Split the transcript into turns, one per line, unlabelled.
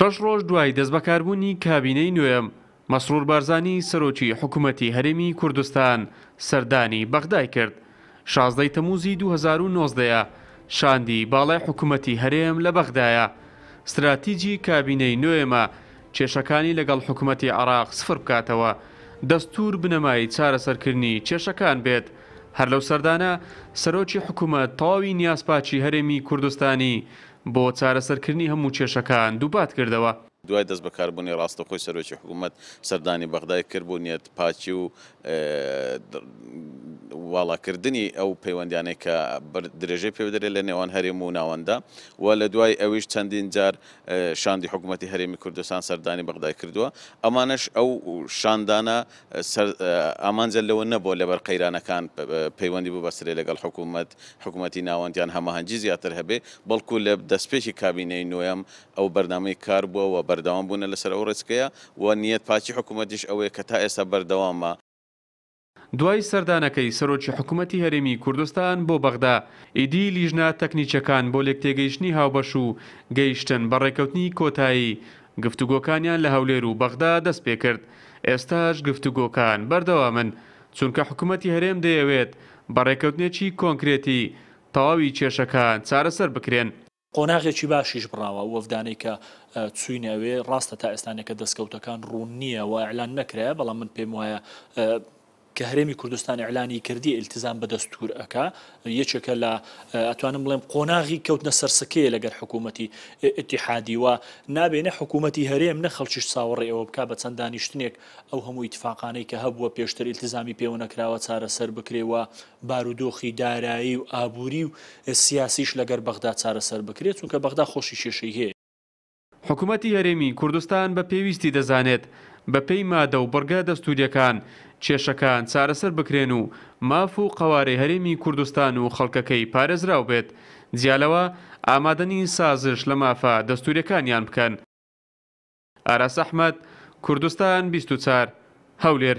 شەش ڕۆژ دوای دەستبەکاربوونی کابینەی نوێم مەسرور بارزانی سەرۆکی حکوومەتی هەرێمی کوردستان سەردانی بەغدای کرد شازدەی تەموزی 2009 شاندی باڵای حکوومەتی هەرێم لە بەغدایە استراتیجی کابینەی نوێمە کێشەکانی لەگەڵ حکوومەتی عراق سفر بکاتەوە دەستور بنەمایی چارەسەرکردنی کێشەکان بێت هەر لەو سەردانە سەرۆکی حکوومەت تاوی نیازپاچی هەرێمی کوردستانی بۆ چارەسەرکردنی هەموو کێشەکان دووبات کردەوە
دوای دەست بەکاربوونی ڕاستەخۆی سەرۆکی حکوومەت سەردانی بەغدای کرد بوو نیەت پاچی و واڵاکردنی ئەو پەیوەندیانێک کە درێژەی پێدرێت لە نێوان هەرێم و ناوەندا و لە دوای ئەویش چەندین جار شاندی حکوومەتتی هەرێمی کوردستان سەردانی بەغدای کردووە ئەمانش ئەو شاندانە ئامانجە لەوە نەبوو لەبەر قەیرانەکان پەیوەندی بوو بەسرێ لەگەڵ حکوومەت حکوومەتتی ناوەندیان هەماهەنجی زیاتر هەبێ بەڵکو لە دەستپێکی کابینەی نوێم ئەو بەرنامەی کار بووە و بەردەوام بوون لەسەر ئەو ڕێچکەیە و نیەت پاچی حکوومەتیش ئەوەیە کە تا ئێستا بەردەوامە
دوای سەردانەکەی سەرۆکی حکوومەتتی هەرێمی کوردستان بۆ بەغدا ئیدی لیژنا تەکنیچەکان بۆ لێک تێگەیشتنی هاوبەش و گەیشتن بەڕێکەوتنی کۆتایی گفتوگۆکانیان لە هەولێر و بەغدا دەست پێ کرد ئێستاش گفتوگۆکان بەردەوامن چونکە حکوومەتتی هەرێم دەیەوێت بەڕێکەوتنێکی کۆنکرێتی تەواوی کێشەکان چارەسەر بکرێن
قۆناغێکی باشیش بڕاوە وەفدانەی کە چوینەوێ ڕاستە تا ئێستانەکە دەستکەوتەکان ڕوون نییە و ئەعلان نەکرێ بەڵام من پێم وایە کە هەرێمی کوردستان ئەعلانی کردی التزام بە دەستور ئەکا یەکێکە لە ئەتوانم بڵێم قۆناغی کەوتنە سەرسەکەی لەگەر حکوومەتی ئتیحادی و نابێنە حکوومەتتی هەرێم نە خەڵکیش ساوەڕێ ئەوە بک بە چەندانی شتنێک ئەو هەموو ئتفاقانەی کە هەبووە پێشتر التزامی پێوە نەکراوە چارەسەر بکرێەوە بارودۆخی دارایی و ئابووری و سیاسیش لەگەر بەغدا چارەسەر بکرێت چونکە بەغدا خۆشی شێشەی هەیە
حکوومەتتی هەرێمی کوردستان بە پێویستی دەزانێت بە پێی مادە و بەرگە دەستوریەکان کێشەکان چارەسەر بکرێن و ماف و قوارەی هەرێمی کوردستان و خەڵکەکەی پارێزراو بێت جیالەوە ئامادەنی سازش لە مافا دەستوریەکانیان بکەن ئاراس ئەحمد کوردستان 24 هەولێر